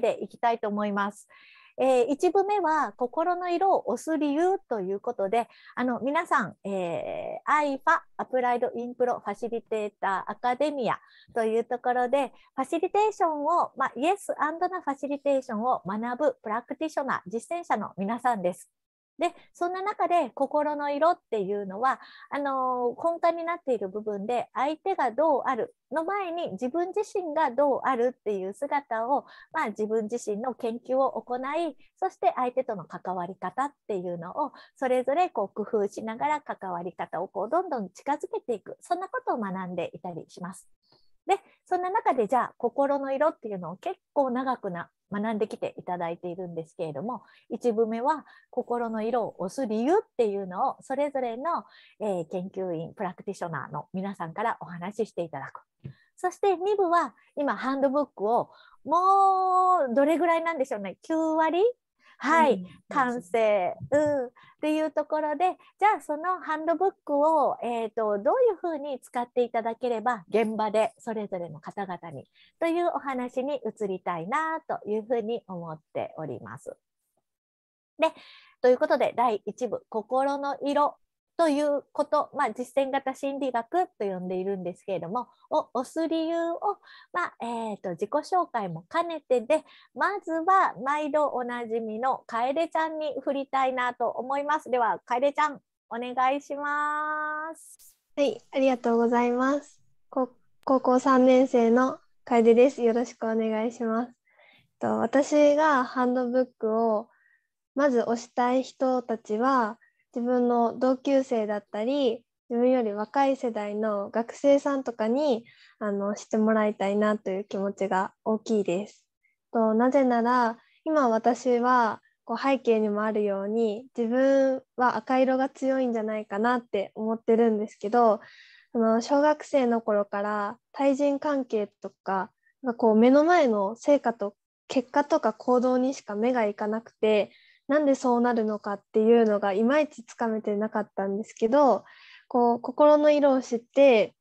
でいきたいと思います。えー、1部目は心の色を押す理由ということで、あの皆さん、えー、IFA、アプライドインプロファシリテーターアカデミアというところで、ファシリテーションを、まあ、イエスアンドなファシリテーションを学ぶプラクティショナー、実践者の皆さんです。でそんな中で心の色っていうのはあのー、根幹になっている部分で相手がどうあるの前に自分自身がどうあるっていう姿を、まあ、自分自身の研究を行いそして相手との関わり方っていうのをそれぞれこう工夫しながら関わり方をこうどんどん近づけていくそんなことを学んでいたりします。でそんな中でじゃあ心の色っていうのを結構長くな学んできていただいているんですけれども1部目は心の色を押す理由っていうのをそれぞれの、えー、研究員プラクティショナーの皆さんからお話ししていただくそして2部は今ハンドブックをもうどれぐらいなんでしょうね9割はい、完成、うん、っていうところでじゃあそのハンドブックを、えーと、とどういうふうに使っていただければ現場でそれぞれの方々にというお話に移りたいなというふうに思っております。でということで第1部「心の色」ということ、まあ、実践型心理学と呼んでいるんですけれども、を押す理由を、まあ、えーと、自己紹介も兼ねてで、まずは毎度おなじみの楓ちゃんに振りたいなと思います。では、楓ちゃん、お願いします。はい、ありがとうございます。高校3年生の楓です。よろしくお願いします。と私がハンドブックをまず押したい人たちは、自分の同級生だったり自分より若い世代の学生さんとかにあのしてもらいたいなという気持ちが大きいです。となぜなら今私はこう背景にもあるように自分は赤色が強いんじゃないかなって思ってるんですけどあの小学生の頃から対人関係とかこう目の前の成果と結果とか行動にしか目がいかなくてなんでそうなるのかっていうのがいまいちつかめてなかったんですけどこう心の色を知って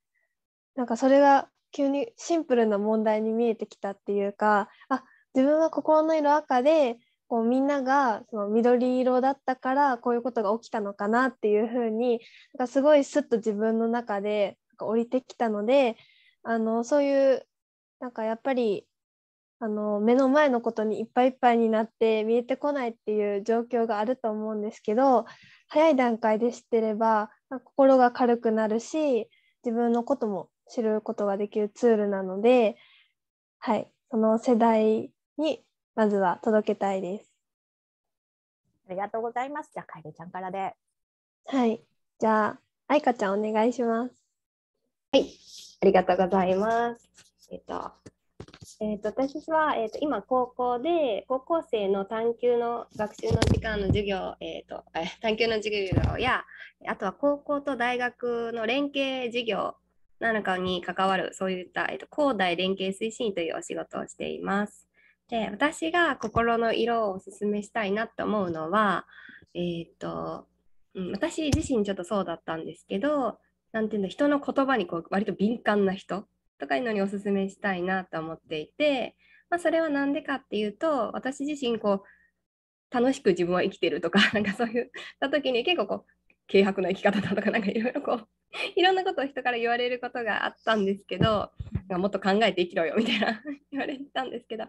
なんかそれが急にシンプルな問題に見えてきたっていうかあ自分は心の色赤でこうみんながその緑色だったからこういうことが起きたのかなっていうふうになんかすごいスッと自分の中で降りてきたのであのそういうなんかやっぱりあの目の前のことにいっぱいいっぱいになって見えてこないっていう状況があると思うんですけど早い段階で知ってれば心が軽くなるし自分のことも知ることができるツールなので、はい、その世代にまずは届けたいです。ありがとうございます。じゃあ、楓ちゃんからで。はい。じゃあ、愛花ちゃんお願いします。はい。ありがとうございます。えっと、えーと、私は、えーと、今高校で高校生の探究の学習の時間の授業、えーと、と探究の授業やあとは高校と大学の連携授業なのかに関わるそういった、えー、と高大連携推進というお仕事をしています。で私が心の色をおすすめしたいなと思うのは、えーとうん、私自身ちょっとそうだったんですけどんていうの人の言葉にこう割と敏感な人とかいうのにおすすめしたいなと思っていて、まあ、それは何でかっていうと私自身こう楽しく自分は生きてるとか なんかそういった時に結構こう軽薄な生き方だとかなんかいろいろこういろんなことを人から言われることがあったんですけどもっと考えて生きろよみたいな 言われたんですけど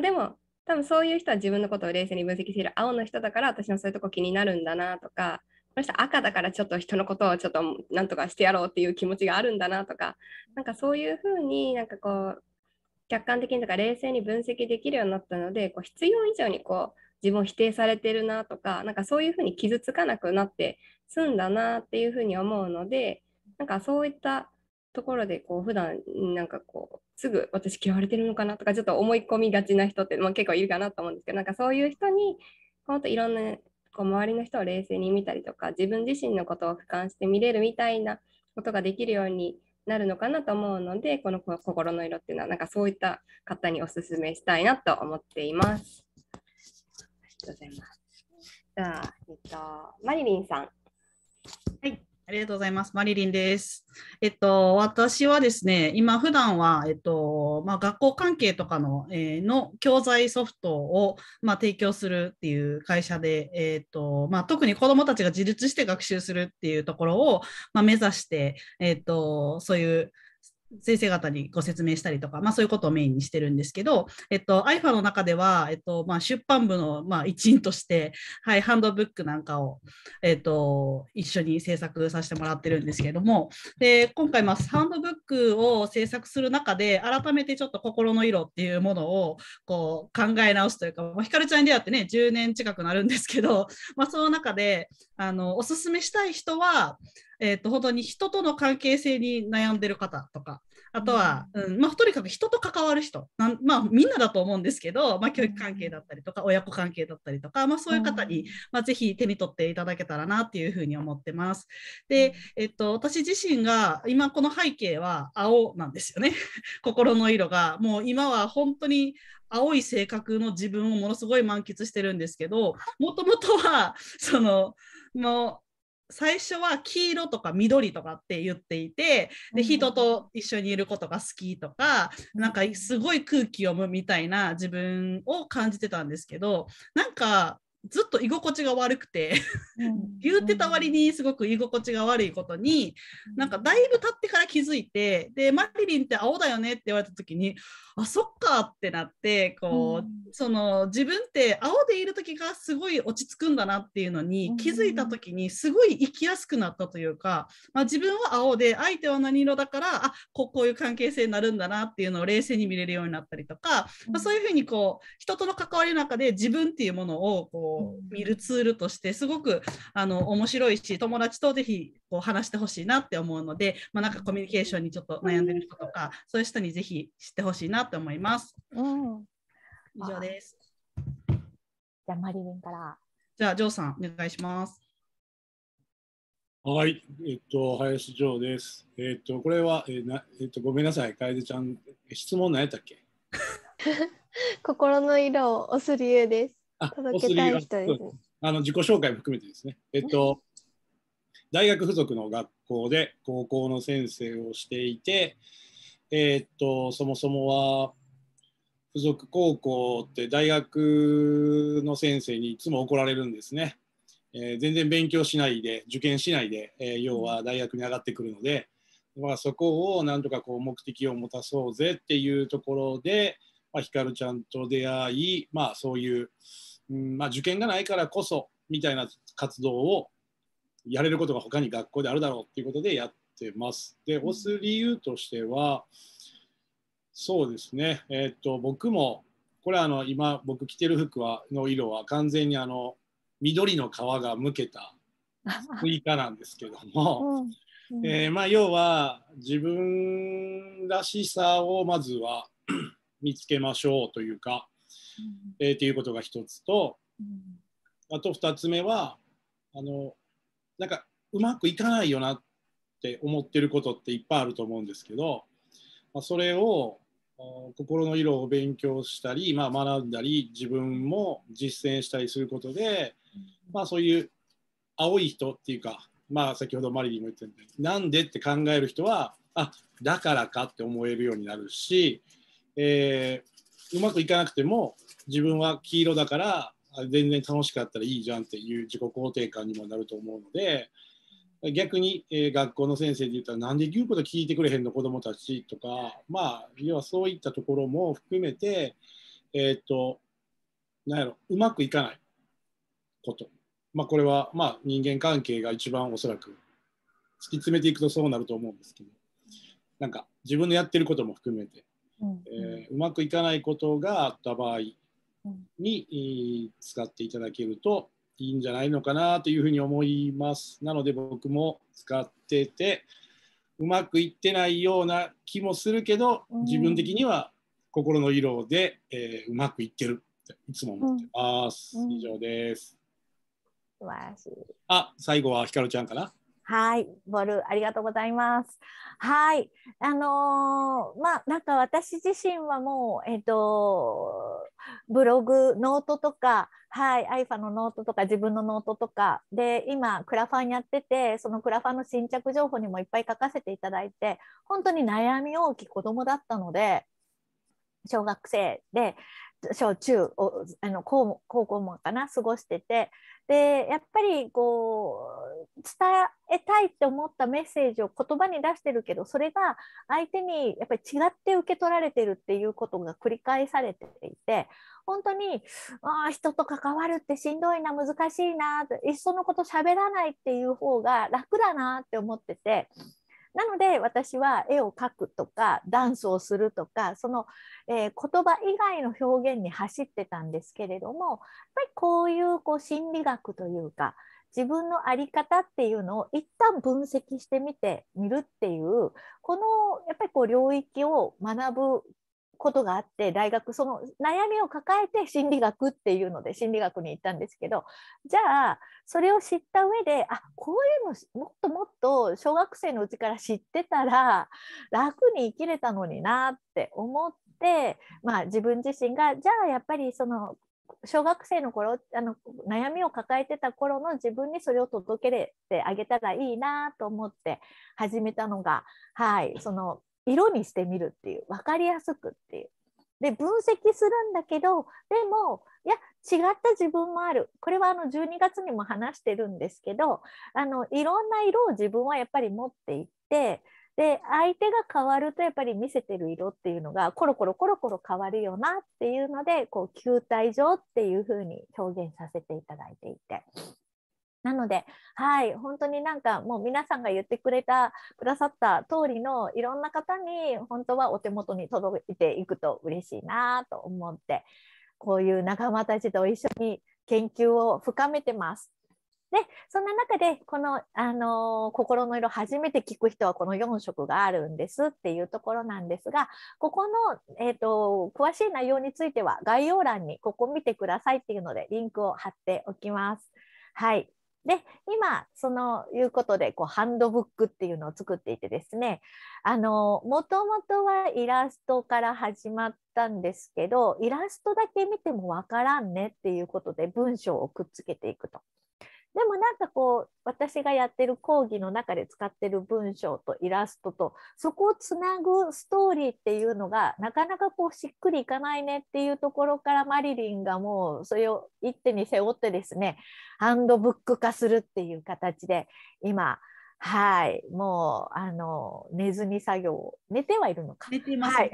でも多分そういう人は自分のことを冷静に分析している青の人だから私のそういうとこ気になるんだなとかこの人赤だからちょっと人のことをちょっとなんとかしてやろうっていう気持ちがあるんだなとかなんかそういうふうになんかこう客観的にとか冷静に分析できるようになったのでこう必要以上にこう自分を否定されてるなとかなんかそういうふうに傷つかなくなって済んだなっていうふうに思うのでなんかそういったところでこう普段なんかこうすぐ私嫌われてるのかなとかちょっと思い込みがちな人って、まあ、結構いるかなと思うんですけどなんかそういう人に本当いろんなこう周りの人を冷静に見たりとか自分自身のことを俯瞰して見れるみたいなことができるようになるのかなと思うのでこの心の色っていうのはなんかそういった方におすすめしたいなと思っています。ありがとうございます。じゃあ、えっと、マリリンさんありがとうございます。マリリンです。えっと、私はですね、今普段は、えっと、まあ、学校関係とかの、えー、の教材ソフトを、まあ、提供するっていう会社で、えっと、まあ、特に子どもたちが自立して学習するっていうところを、ま目指して、えっと、そういう先生方にご説明したりとか、まあ、そういうことをメインにしてるんですけど、えっと、IFA の中では、えっとまあ、出版部の、まあ、一員として、はい、ハンドブックなんかを、えっと、一緒に制作させてもらってるんですけれどもで今回、まあ、ハンドブックを制作する中で改めてちょっと心の色っていうものをこう考え直すというか、まあ、ひかるちゃんに出会ってね10年近くなるんですけど、まあ、その中であのおすすめしたい人はえー、と、本当に人との関係性に悩んでる方とか、あとは、うん、まあ、とにかく人と関わる人、なんまあ、みんなだと思うんですけど、まあ、教育関係だったりとか、親子関係だったりとか、まあ、そういう方に、まあ、ぜひ手に取っていただけたらなっていうふうに思ってます。で、えっと、私自身が、今この背景は青なんですよね。心の色が。もう今は本当に青い性格の自分をものすごい満喫してるんですけど、もともとは、その、もう、最初は黄色とか緑とかって言っていてで人と一緒にいることが好きとかなんかすごい空気読むみたいな自分を感じてたんですけどなんかずっと居心地が悪くて言ってた割にすごく居心地が悪いことになんかだいぶ経ってから気づいてでマリリンって青だよねって言われた時にあそっかってなってこう、その自分って青でいる時がすごい落ち着くんだなっていうのに気づいた時にすごい生きやすくなったというか、まあ、自分は青で相手は何色だからあここういう関係性になるんだなっていうのを冷静に見れるようになったりとか、まあ、そういうふうにこう人との関わりの中で自分っていうものをこう見るツールとしてすごくあの面白いし友達とぜひこう話してほしいなって思うので、まあ、なんかコミュニケーションにちょっと悩んでる人とか、そういう人にぜひ知ってほしいなって思います。うん、以上です。じゃあマリリンから。じゃあジョーさんお願いします。はい、えっと、林ジョーです。えっと、これは、えなえっと、ごめんなさい、楓ちゃん、質問何やったっけ 心の色を押す理由です。届けたい人です、ね、あの自己紹介も含めてですね。えっと、大学附属の学校で高校の先生をしていて、えっと、そもそもは、附属高校って大学の先生にいつも怒られるんですね。えー、全然勉強しないで、受験しないで、えー、要は大学に上がってくるので、まあ、そこをなんとかこう目的を持たそうぜっていうところで、まあ、ひかるちゃんと出会い、まあ、そういう、うんまあ、受験がないからこそみたいな活動をやれることが他に学校であるだろうっていうことでやってます。で、押す理由としては、そうですね、えー、っと僕もこれあの今僕着てる服はの色は完全にあの緑の皮がむけたスイカなんですけども、えー、まあ、要は自分らしさをまずは見つけましょうというか、えー、ということが一つと、あと二つ目はあのなんかうまくいかないよなって思ってることっていっぱいあると思うんですけど、まあ、それを心の色を勉強したり、まあ、学んだり自分も実践したりすることで、まあ、そういう青い人っていうか、まあ、先ほどマリリンも言ったようになんでって考える人はあだからかって思えるようになるし、えー、うまくいかなくても自分は黄色だから全然楽しかったらいいじゃんっていう自己肯定感にもなると思うので逆に、えー、学校の先生で言ったらなんで言うこと聞いてくれへんの子どもたちとかまあ要はそういったところも含めてえー、っとなんやろうまくいかないこと、まあ、これは、まあ、人間関係が一番おそらく突き詰めていくとそうなると思うんですけどなんか自分のやってることも含めてえうまくいかないことがあった場合に、使っていただけるといいんじゃないのかなというふうに思います。なので僕も使っててうまくいってないような気もするけど自分的には心の色で、えー、うまくいってるっていつも思ってます。以上です。しい。あ最後はひかるちゃんかな。はい、ボールありがとうございます。はい、あのー、まあなんか私自身はもうえっ、ー、とブログノートとかはい、アイファのノートとか自分のノートとかで今クラファンやっててそのクラファンの新着情報にもいっぱい書かせていただいて本当に悩み多き子供だったので小学生で小中あの高高校もかな過ごしててでやっぱりこう伝えたいって思ったメッセージを言葉に出してるけどそれが相手にやっぱり違って受け取られてるっていうことが繰り返されていて本当にあ人と関わるってしんどいな難しいなっていっそのこと喋らないっていう方が楽だなって思ってて。なので私は絵を描くとかダンスをするとかその、えー、言葉以外の表現に走ってたんですけれどもやっぱりこういうこう心理学というか自分の在り方っていうのを一旦分析してみてみるっていうこのやっぱりこう領域を学ぶことがあって大学その悩みを抱えて心理学っていうので心理学に行ったんですけどじゃあそれを知った上であこういうのもっともっと小学生のうちから知ってたら楽に生きれたのになって思って、まあ、自分自身がじゃあやっぱりその小学生の頃あの悩みを抱えてた頃の自分にそれを届けてあげたらいいなと思って始めたのが、はい、その色にしてみるっていう分かりやすくっていう。で分析するんだけどでもいや違った自分もあるこれはあの12月にも話してるんですけどあのいろんな色を自分はやっぱり持っていてで相手が変わるとやっぱり見せてる色っていうのがコロコロコロコロ変わるよなっていうのでこう球体状っていうふうに表現させていただいていてなので、はい、本当になんかもう皆さんが言ってくれたくださった通りのいろんな方に本当はお手元に届いていくと嬉しいなと思ってこういう仲間たちと一緒に研究を深めてます。でそんな中でこの、あのー、心の色初めて聞く人はこの4色があるんですっていうところなんですがここの、えーと詳しい内容については概要欄にここ見てくださいっていうのでリンクを貼っておきます。はいで今そのいうことでこうハンドブックっていうのを作っていてですねあのもともとはイラストから始まったんですけどイラストだけ見てもわからんねっていうことで文章をくっつけていくと。でもなんかこう私がやってる講義の中で使ってる文章とイラストとそこをつなぐストーリーっていうのがなかなかこうしっくりいかないねっていうところからマリリンがもうそれを一手に背負ってですねハンドブック化するっていう形で今はい、もうあの寝ずに作業、寝てはいるのか。寝てます。はい、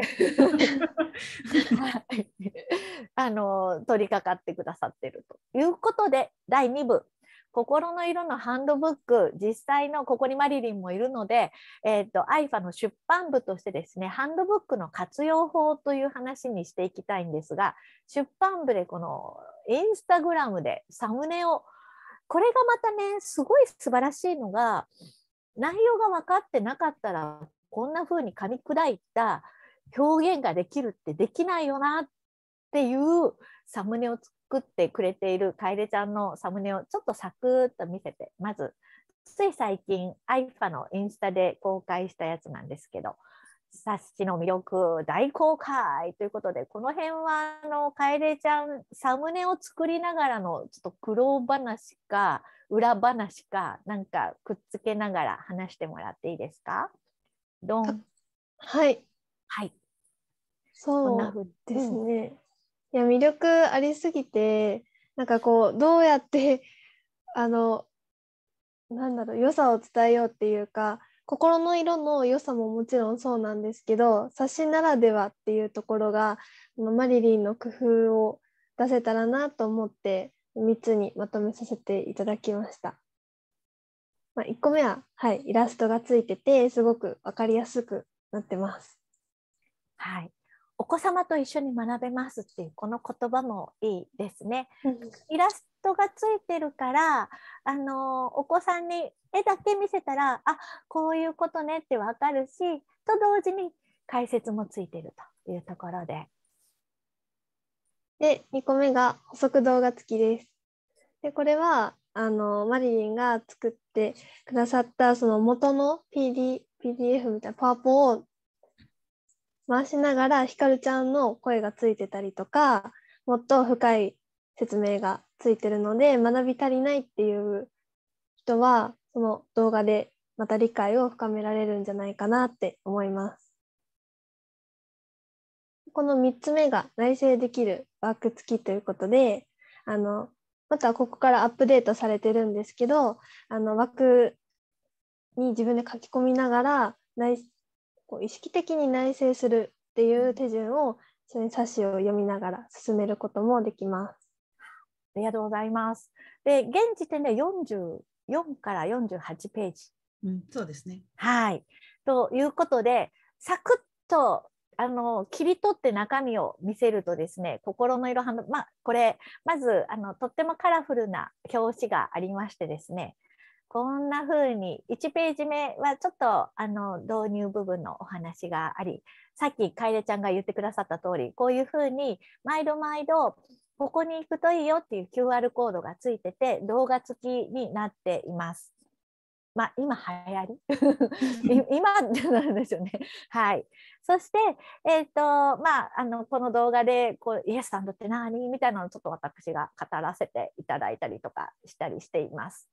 あの取り掛かってくださってるということで、第2部心の色のハンドブック実際のここにマリリンもいるので、えーと、と IFA の出版部としてですねハンドブックの活用法という話にしていきたいんですが出版部でこのインスタグラムでサムネをこれがまたねすごい素晴らしいのが内容が分かってなかったらこんな風に噛み砕いた表現ができるってできないよなっていうサムネを作作ってくれている楓ちゃんのサムネをちょっとサクッと見せてまずつい最近 IFA のインスタで公開したやつなんですけどサスチの魅力大公開ということでこの辺はあの楓ちゃんサムネを作りながらのちょっと苦労話か裏話かなんかくっつけながら話してもらっていいですかどんはいはいそうですね、うんいや魅力ありすぎてなんかこうどうやって あのなんだろう良さを伝えようっていうか心の色の良さももちろんそうなんですけど冊子ならではっていうところがマリリンの工夫を出せたらなと思って3つにまとめさせていただきました。まあ、1個目は、はい、イラストがついててすごく分かりやすくなってます。はい、お子様と一緒に学べますっていうこの言葉もいいですね。イラストがついてるからあのお子さんに絵だけ見せたらあこういうことねってわかるしと同時に解説もついてるというところで。で2個目が補足動画付きです。でこれはあのマリリンが作ってくださったその元の PD PDF みたいなパワポを回しながらひかるちゃんの声がついてたりとかもっと深い説明がついてるので学び足りないっていう人はその動画でまた理解を深められるんじゃないかなって思います。この3つ目が内省できるワーク付きということであのまたここからアップデートされてるんですけどあの枠に自分で書き込みながら内こう意識的に内省するっていう手順をその冊子を読みながら進めることもできます。ありがとうございます。で現時点で44から48ページ。うん、そうですね。はい。ということでサクッとあの切り取って中身を見せるとですね心の色はまこれまずあのとってもカラフルな表紙がありましてですねこんな風に1ページ目はちょっとあの導入部分のお話がありさっき楓ちゃんが言ってくださった通りこういう風に毎度毎度ここに行くといいよっていう QR コードがついてて動画付きになっています。まあ、今流行り 今なんですよね。はい。そして、えっ、ー、と、まあ、あの、この動画で、こう、イエスさんって何みたいなのをちょっと私が語らせていただいたりとかしたりしています。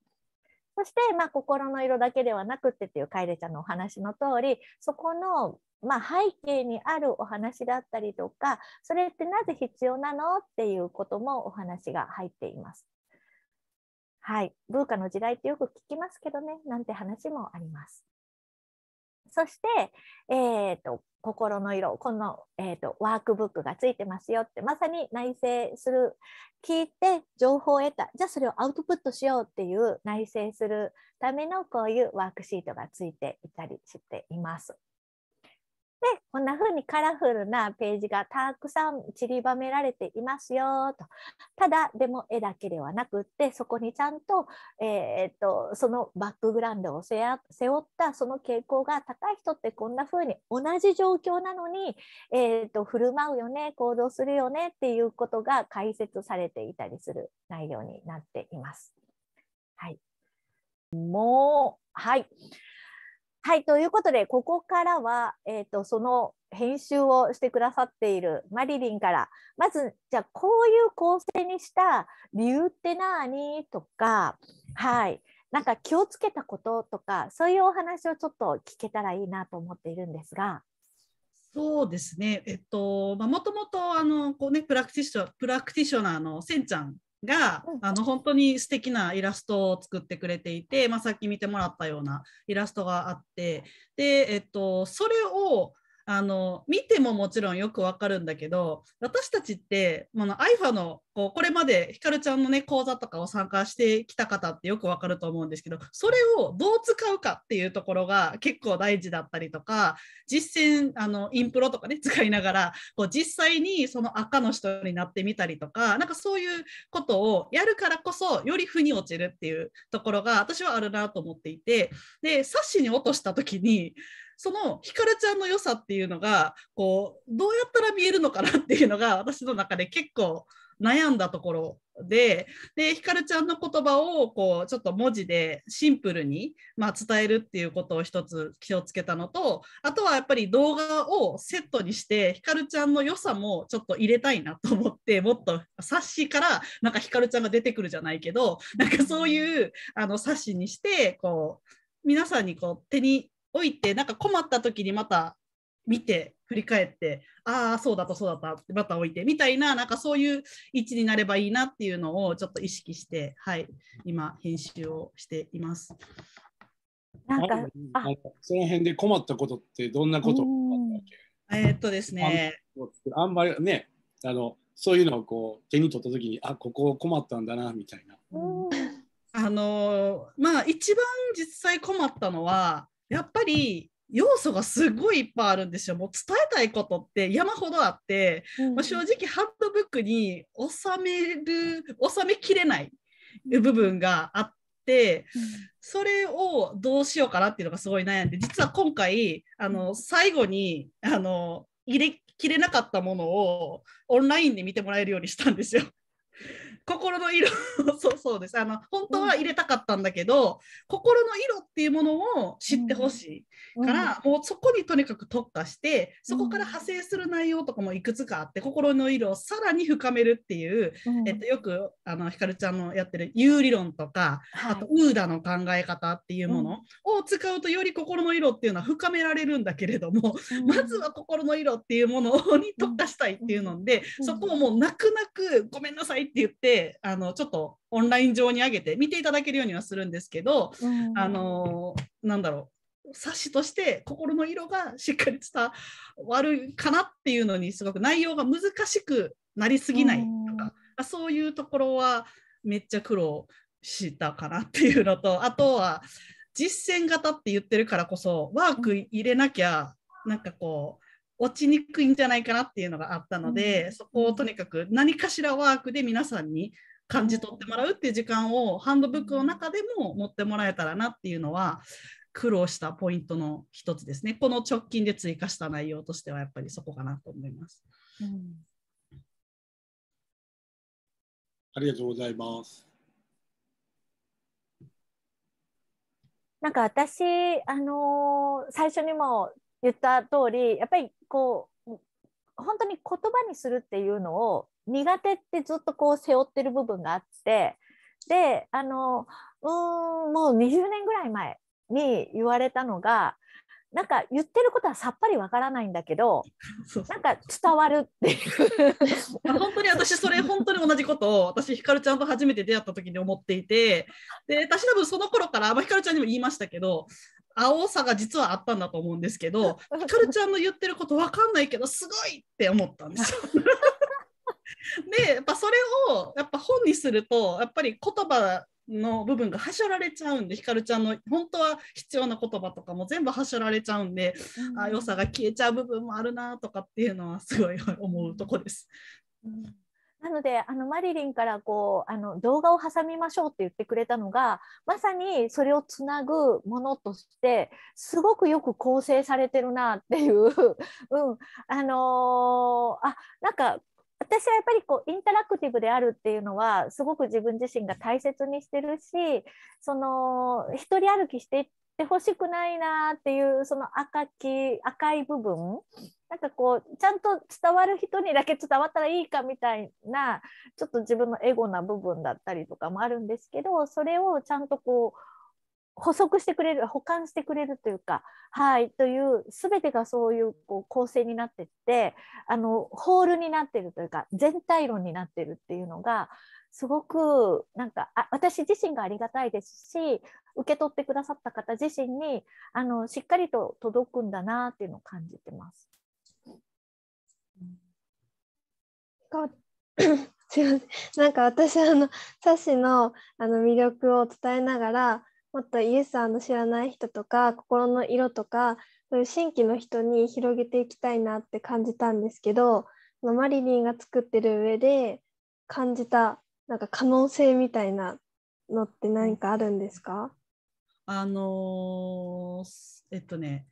そして、まあ、心の色だけではなくってっていうカイレちゃんのお話の通りそこの、まあ、背景にあるお話だったりとかそれってなぜ必要なのっていうこともお話が入っています。はい、文化の時代ってよく聞きますけどねなんて話もあります。そして、えーと心の色この、えーと、ワークブックがついてますよってまさに内省する聞いて情報を得たじゃあそれをアウトプットしようっていう内省するためのこういうワークシートがついていたりしています。で、こんな風にカラフルなページがたくさん散りばめられていますよと。ただ、でも絵だけではなくって、そこにちゃんと、えー、っと、そのバックグラウンドを背負ったその傾向が高い人ってこんな風に同じ状況なのに、えー、っと、振る舞うよね、行動するよねっていうことが解説されていたりする内容になっています。はい。もう、はい。はい、ということで、ここからは、えーと、とその編集をしてくださっているマリリンから、まず、じゃあ、こういう構成にした理由って何とか、はい、なんか気をつけたこととか、そういうお話をちょっと聞けたらいいなと思っているんですが。そうですね、えっと、まあ、もともとあのこう、ね、プラクティショプラクティショナーのせんちゃんが、あの本当に素敵なイラストを作ってくれていて、まあ、さっき見てもらったようなイラストがあってで、えっと、それをあの見てももちろんよくわかるんだけど私たちってあの IFA のこうこれまでひかるちゃんのね講座とかを参加してきた方ってよくわかると思うんですけどそれをどう使うかっていうところが結構大事だったりとか実践あのインプロとかね使いながらこう実際にその赤の人になってみたりとかなんかそういうことをやるからこそより腑に落ちるっていうところが私はあるなと思っていてで冊子に落とした時にそのひかるちゃんの良さっていうのがこうどうやったら見えるのかなっていうのが私の中で結構悩んだところででひかるちゃんの言葉をこうちょっと文字でシンプルに、まあ、伝えるっていうことを一つ気をつけたのとあとはやっぱり動画をセットにしてひかるちゃんの良さもちょっと入れたいなと思ってもっと冊子からなんかひかるちゃんが出てくるじゃないけどなんかそういうあの冊子にしてこう皆さんにこう手においてなんか困った時にまた見て振り返ってああそうだったそうだったってまた置いてみたいななんかそういう位置になればいいなっていうのをちょっと意識してはい今編集をしています。なんかその辺で困ったことってどんなことえー、っとですねあんまりねあのそういうのをこう手に取った時にあここ困ったんだなみたいな。あのまあ一番実際困ったのはやっぱり要素がすごいいっぱいあるんですよ。もう伝えたいことって山ほどあって、うん、まあ、正直ハンドブックに収める収めきれない部分があって、それをどうしようかなっていうのがすごい悩んで実は今回あの最後にあの入れきれなかったものをオンラインで見てもらえるようにしたんですよ。心の色 そうそうですあの本当は入れたかったんだけど、うん、心の色っていうものを知ってほしいから、うん、もうそこにとにかく特化してそこから派生する内容とかもいくつかあって、心の色をさらに深めるっていう、えっと、よくあのひかるちゃんのやってる「有理論」とか、はい、あと「ウーダの考え方」っていうものを使うとより心の色っていうのは深められるんだけれども、まずは心の色っていうものに特化したいっていうので、そこをもう泣く泣く「ごめんなさい」って言ってであのちょっとオンライン上に上げて見ていただけるようにはするんですけど、うん、あのなんだろう冊子として心の色がしっかり伝わるかなっていうのにすごく内容が難しくなりすぎないとか、うん、そういうところはめっちゃ苦労したかなっていうのとあとは実践型って言ってるからこそワーク入れなきゃなんかこう落ちにくいんじゃないかなっていうのがあったので、うん、そこをとにかく何かしらワークで皆さんに感じ取ってもらうっていう時間をハンドブックの中でも持ってもらえたらなっていうのは苦労したポイントの一つですね。この直近で追加した内容としてはやっぱりそこかなと思います。うん、ありがとうございます。なんか私、あのー、最初にも言った通りやっぱりこう本当に言葉にするっていうのを苦手ってずっとこう背負ってる部分があってであのうんもう20年ぐらい前に言われたのがなんか言ってることはさっぱりわからないんだけどなんか伝わるっていう本当に私それ本当に同じことを私ひかるちゃんと初めて出会った時に思っていてで私多分その頃から、あ、ひかるちゃんにも言いましたけど青さが実はあったんだと思うんですけど ひかるちゃんの言ってること分かんないけどすごいって思ったんですよ。でやっぱそれをやっぱ本にするとやっぱり言葉の部分がはしょられちゃうんでひかるちゃんの本当は必要な言葉とかも全部はしょられちゃうんで、うん、あ良さが消えちゃう部分もあるなとかっていうのはすごい思うとこです。うんなのであのマリリンからこうあの動画を挟みましょうって言ってくれたのがまさにそれをつなぐものとしてすごくよく構成されてるなっていう、うんあのー、あなんか私はやっぱりこうインタラクティブであるっていうのはすごく自分自身が大切にしてるしその一人歩きしてで欲しくないなっていうその赤き赤い部分なんかこうちゃんと伝わる人にだけ伝わったらいいかみたいなちょっと自分のエゴな部分だったりとかもあるんですけどそれをちゃんとこう補足してくれる補完してくれるというかはいという全てがそういうこう構成になってってあのホールになってるというか全体論になってるっていうのがすごくなんかあ私自身がありがたいですし受け取ってくださった方自身にあのしっかりと届くんだなっていうのを感じてます。かすいません なんか私あのサシのあの魅力を伝えながらもっとイエスさんの知らない人とか心の色とかそういう新規の人に広げていきたいなって感じたんですけどマリリンが作ってる上で感じたなんか可能性みたいなのって何かあるんですかあのえっとね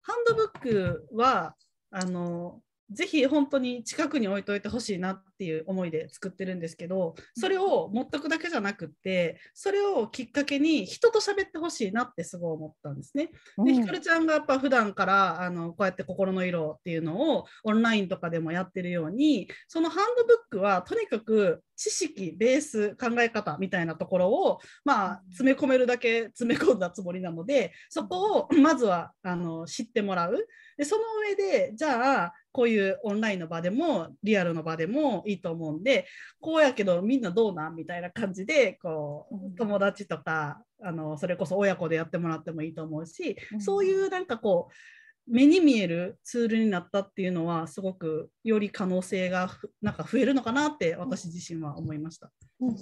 ハンドブックはあのぜひ本当に近くに置いといてほしいなっっていう思いで作ってるんですけどそれを持っとくだけじゃなくってそれをきっかけに人と喋ってほしいなってすごい思ったんですね。でひかるちゃんがやっぱ普段からあのこうやって心の色っていうのをオンラインとかでもやってるようにそのハンドブックはとにかく知識ベース考え方みたいなところを、まあ、詰め込めるだけ詰め込んだつもりなのでそこをまずはあの知ってもらうでその上でじゃあこういうオンラインの場でもリアルの場でもいいと思うんでこうやけどみんなどうなんみたいな感じでこう友達とかあのそれこそ親子でやってもらってもいいと思うし、そういうなんかこう目に見えるツールになったっていうのはすごくより可能性がなんか増えるのかなって私自身は思いました。うん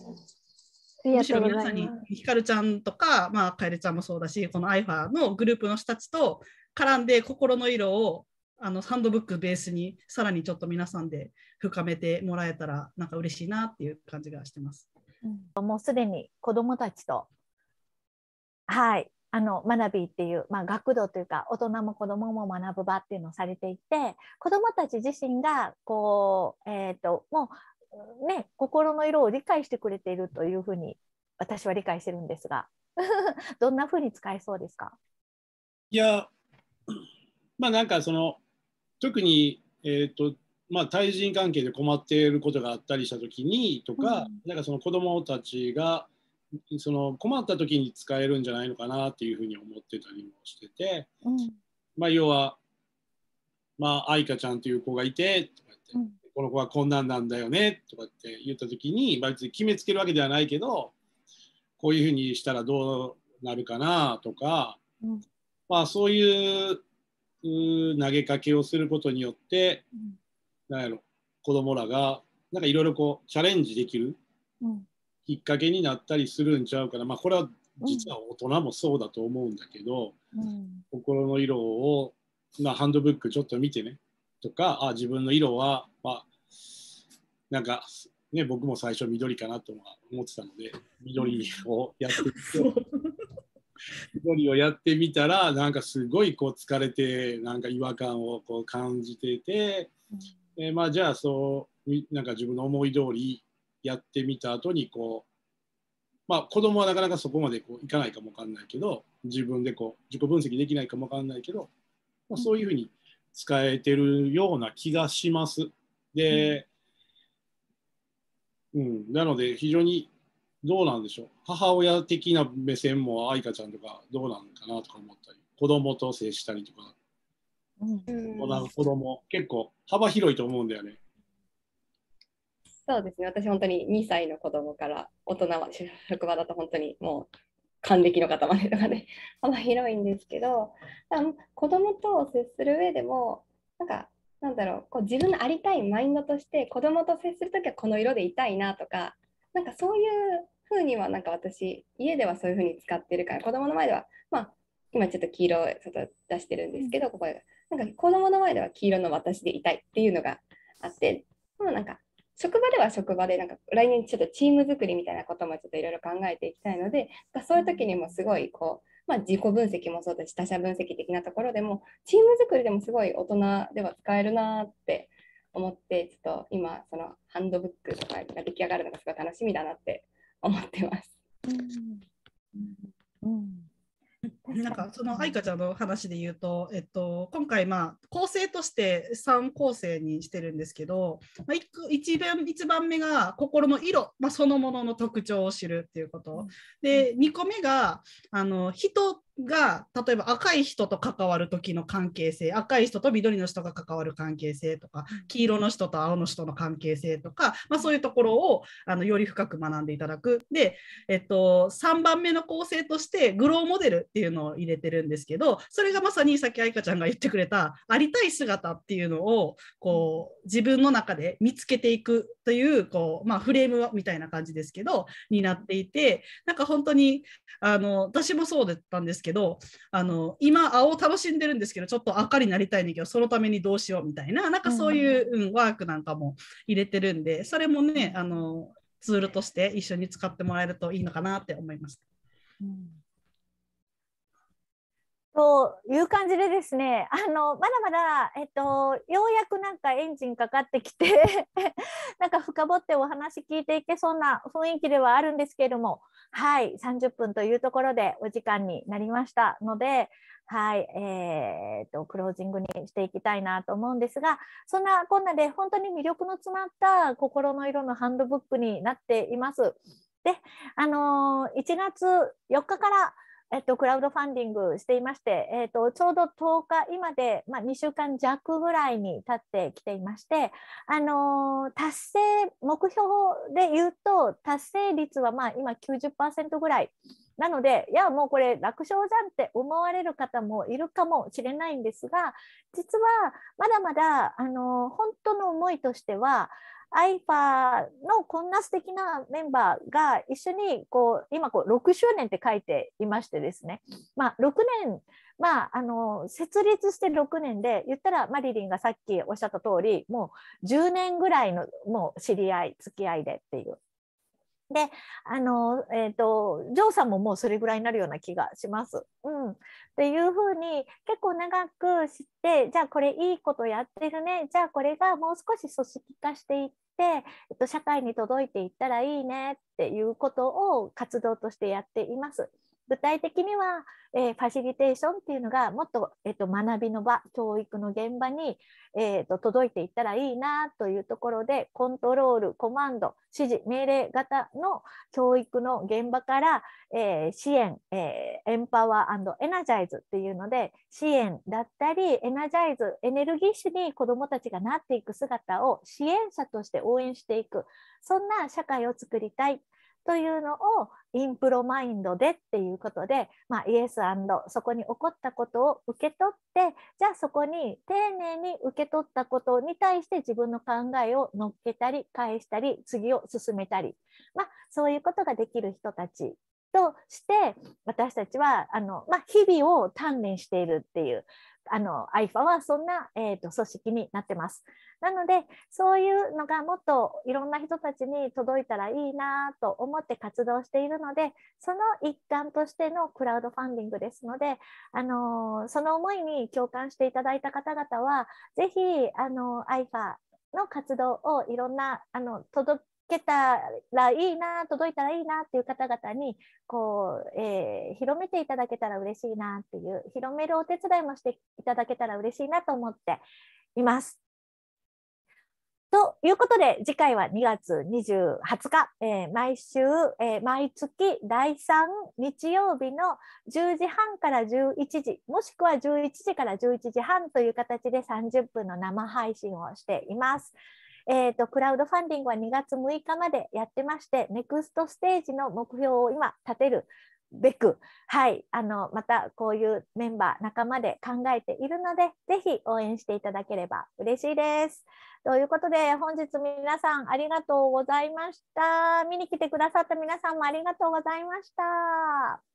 むしろ皆さんにひかるちゃんとか、まあ、かえるちゃんもそうだしこの IFA のグループの人たちと絡んで心の色をあのハンドブックベースにさらにちょっと皆さんで深めてもらえたらなんか嬉しいなっていう感じがしてます。うん、もうすでに子どもたちとはいあの学びっていう、まあ、学童というか大人も子どもも学ぶ場っていうのをされていて子どもたち自身がこう、えーと、もうね心の色を理解してくれているというふうに私は理解してるんですが どんなふうに使えそうですかいやまあなんかその特に、えーとまあ、対人関係で困っていることがあったりした時にとか、うん、なんかその子どもたちがその困った時に使えるんじゃないのかなっていうふうに思ってたりもしてて、うん、まあ、要は、まあ、愛花ちゃんという子がいてとかって、うん、この子はこんなんなんだよねとかって言った時に、ま別に決めつけるわけではないけどこういうふうにしたらどうなるかなとか、まあ、そういう投げかけをすることによって、なんやろ子供らがなんかいろいろこうチャレンジできるきっかけになったりするんちゃうから、まあこれは実は大人もそうだと思うんだけど、うん、心の色を、まあ、ハンドブックちょっと見てねとかあ自分の色は、まあ、なんか、ね、僕も最初緑かなと思ってたので緑をやってみて緑をやってみたらなんかすごいこう疲れてなんか違和感をこう感じてて、えー、まあじゃあそうなんか自分の思い通りやってみた後にこうまあ子供はなかなかそこまでこういかないかもわかんないけど自分でこう自己分析できないかもわかんないけど、まあ、そういうふうに使えてるような気がします。で、うん、うん、なので非常にどうなんでしょう母親的な目線も愛花ちゃんとかどうなのかなとか思ったり子供と接したりとか大人、子供、結構幅広いと思うんだよね。そうですね、私、本当に2歳の子供から大人は、職場だと本当にもう還暦の方までとかね、幅広いんですけど、子供と接する上でも、なんか、なんだろう、こう自分のありたいマインドとして、子供と接する時はこの色でいたいなとか、なんかそういう風には、なんか私、家ではそういう風に使ってるから、子供の前では、まあ、今ちょっと黄色ちょっと出してるんですけど、ここでなんか子供の前では黄色の私でいたいっていうのがあって、まあ、なんか職場では職場でなんか来年ちょっとチーム作りみたいなこともちょっといろいろ考えていきたいのでそういう時にもすごいこう、まあ、自己分析もそうだし他者分析的なところでもチーム作りでもすごい大人では使えるなって思ってちょっと今そのハンドブックとかが出来上がるのがすごい楽しみだなって思ってます。うん、うんなんかその愛花ちゃんの話で言うと、えっと、今回、まあ、構成として3構成にしてるんですけど、まあ、1, 番1番目が心の色、まあ、そのものの特徴を知るっていうこと、で2個目があの人が例えば赤い人と関わる時の関係性赤い人と緑の人が関わる関係性とか黄色の人と青の人の関係性とか、まあ、そういうところをあのより深く学んでいただくで、えっと、3番目の構成としてグローモデルっていうののを入れてるんですけどそれがまさにさっき愛花ちゃんが言ってくれたありたい姿っていうのをこう自分の中で見つけていくというこう、まあ、フレームみたいな感じですけどになっていてなんか本当にあの私もそうだったんですけどあの今青を楽しんでるんですけどちょっと赤になりたいんだけどそのためにどうしようみたいななんかそういう、うん、うん、ワークなんかも入れてるんでそれもねあのツールとして一緒に使ってもらえるといいのかなって思います。うんという感じでですね、あのまだまだ、えっと、ようやくなんかエンジンかかってきて なんか深掘ってお話聞いていけそうな雰囲気ではあるんですけれども、はい、30分というところでお時間になりましたので、はい、えー、っと、クロージングにしていきたいなと思うんですが、そんなこんなで本当に魅力の詰まった心の色のハンドブックになっています。で、あのー、1月4日から、えっと、クラウドファンディングしていまして、えっと、ちょうど10日、今で、まあ、2週間弱ぐらいに経ってきていまして、あのー、達成、目標で言うと、達成率はまあ今90%ぐらい。なので、いや、もうこれ楽勝じゃんって思われる方もいるかもしれないんですが、実はまだまだ、あのー、本当の思いとしては、IFA のこんな素敵なメンバーが一緒にこう今こう6周年って書いていましてですね、まあ、6年、まあ、あの設立して6年で言ったらマリリンがさっきおっしゃった通りもう10年ぐらいのもう知り合い付き合いでっていう。であの、えーと、とジョーさんももうそれぐらいになるような気がします。うん、っていうふうに結構長く知ってじゃあこれいいことやってるねじゃあこれがもう少し組織化していっ、えっと、社会に届いていったらいいねっていうことを活動としてやっています。具体的には、えー、ファシリテーションっていうのがもっと,、えーと、学びの場教育の現場に、えーと、と届いていったらいいなというところでコントロールコマンド指示命令型の教育の現場から、えー、支援、えー、エンパワーエナジャイズっていうので支援だったりエナジャイズエネルギッシュに子どもたちがなっていく姿を支援者として応援していくそんな社会を作りたいというのをインプロマインドでっていうことで、まあ、イエスそこに起こったことを受け取ってじゃあそこに丁寧に受け取ったことに対して自分の考えを乗っけたり返したり次を進めたり、まあ、そういうことができる人たちとして私たちはあの、まあ、日々を鍛錬しているっていうあの IFA はそんな、えーと、組織になってます。なのでそういうのがもっといろんな人たちに届いたらいいなと思って活動しているのでその一環としてのクラウドファンディングですので、あのー、その思いに共感していただいた方々はぜひ、あのー、IFA の活動をいろんなあの届けたらいいな届いたらいいなっていう方々にこう、えー、広めていただけたら嬉しいなっていう広めるお手伝いもしていただけたら嬉しいなと思っています。ということで次回は2月20日、えー、毎週、えー、毎月第3日曜日の10時半から11時もしくは11時から11時半という形で30分の生配信をしています。えーと、クラウドファンディングは2月6日までやってましてネクストステージの目標を今立てるべく、はい、あのまたこういうメンバー仲間で考えているのでぜひ応援していただければ嬉しいです。ということで本日皆さんありがとうございました。見に来てくださった皆さんもありがとうございました。